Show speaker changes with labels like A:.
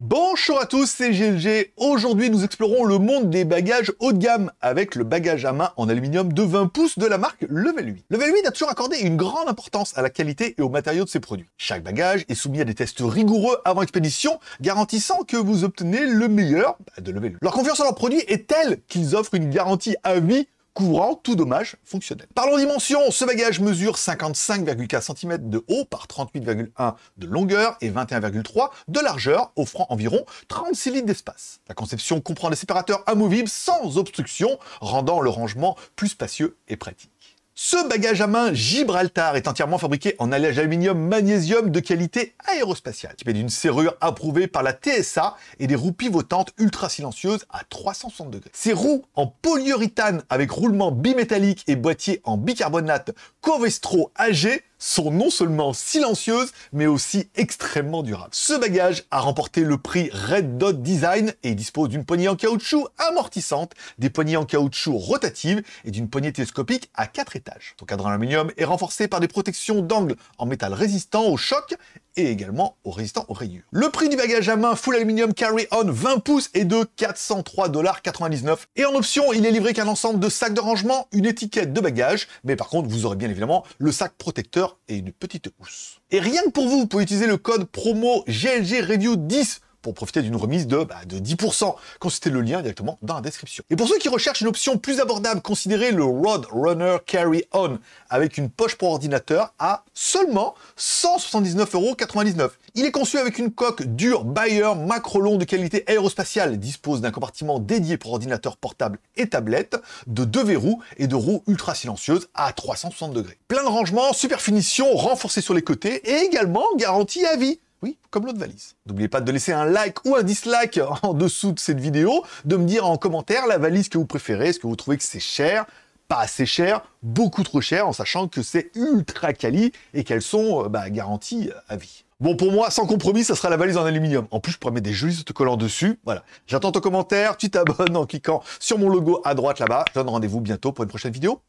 A: Bonjour à tous, c'est GLG. Aujourd'hui, nous explorons le monde des bagages haut de gamme avec le bagage à main en aluminium de 20 pouces de la marque Level 8. Level 8 a toujours accordé une grande importance à la qualité et au matériau de ses produits. Chaque bagage est soumis à des tests rigoureux avant expédition, garantissant que vous obtenez le meilleur bah, de Level 8. Leur confiance en leurs produits est telle qu'ils offrent une garantie à vie couvrant tout dommage fonctionnel. Parlons dimension, ce bagage mesure 55,4 cm de haut par 38,1 de longueur et 21,3 de largeur, offrant environ 36 litres d'espace. La conception comprend des séparateurs amovibles sans obstruction, rendant le rangement plus spacieux et pratique. Ce bagage à main Gibraltar est entièrement fabriqué en alliage aluminium magnésium de qualité aérospatiale, équipé d'une serrure approuvée par la TSA et des roues pivotantes ultra silencieuses à 360 degrés. Ces roues en polyuréthane avec roulement bimétallique et boîtier en bicarbonate Covestro AG sont non seulement silencieuses, mais aussi extrêmement durables. Ce bagage a remporté le prix Red Dot Design et dispose d'une poignée en caoutchouc amortissante, des poignées en caoutchouc rotatives et d'une poignée télescopique à quatre étages. Son cadran aluminium est renforcé par des protections d'angle en métal résistant au choc et également aux résistants aux rayures. Le prix du bagage à main full aluminium carry-on 20 pouces est de 403,99$ et en option, il est livré qu'un ensemble de sacs de rangement, une étiquette de bagage, mais par contre, vous aurez bien évidemment le sac protecteur et une petite housse. Et rien que pour vous, vous pouvez utiliser le code promo GLG Review 10 pour profiter d'une remise de, bah, de 10%. Consultez le lien directement dans la description. Et pour ceux qui recherchent une option plus abordable, considérez le Runner Carry On avec une poche pour ordinateur à seulement 179,99€. Il est conçu avec une coque dure Bayer long de qualité aérospatiale, dispose d'un compartiment dédié pour ordinateur portable et tablette, de deux verrous et de roues ultra silencieuses à 360 degrés. Plein de rangements, super finition, renforcée sur les côtés et également garantie à vie. Oui, comme l'autre valise. N'oubliez pas de laisser un like ou un dislike en dessous de cette vidéo, de me dire en commentaire la valise que vous préférez, est-ce que vous trouvez que c'est cher, pas assez cher, beaucoup trop cher, en sachant que c'est ultra quali et qu'elles sont euh, bah, garanties euh, à vie. Bon, pour moi, sans compromis, ça sera la valise en aluminium. En plus, je pourrais mettre des jolis autocollants dessus. Voilà. J'attends ton commentaire, tu t'abonnes en cliquant sur mon logo à droite là-bas. Je donne rendez-vous bientôt pour une prochaine vidéo.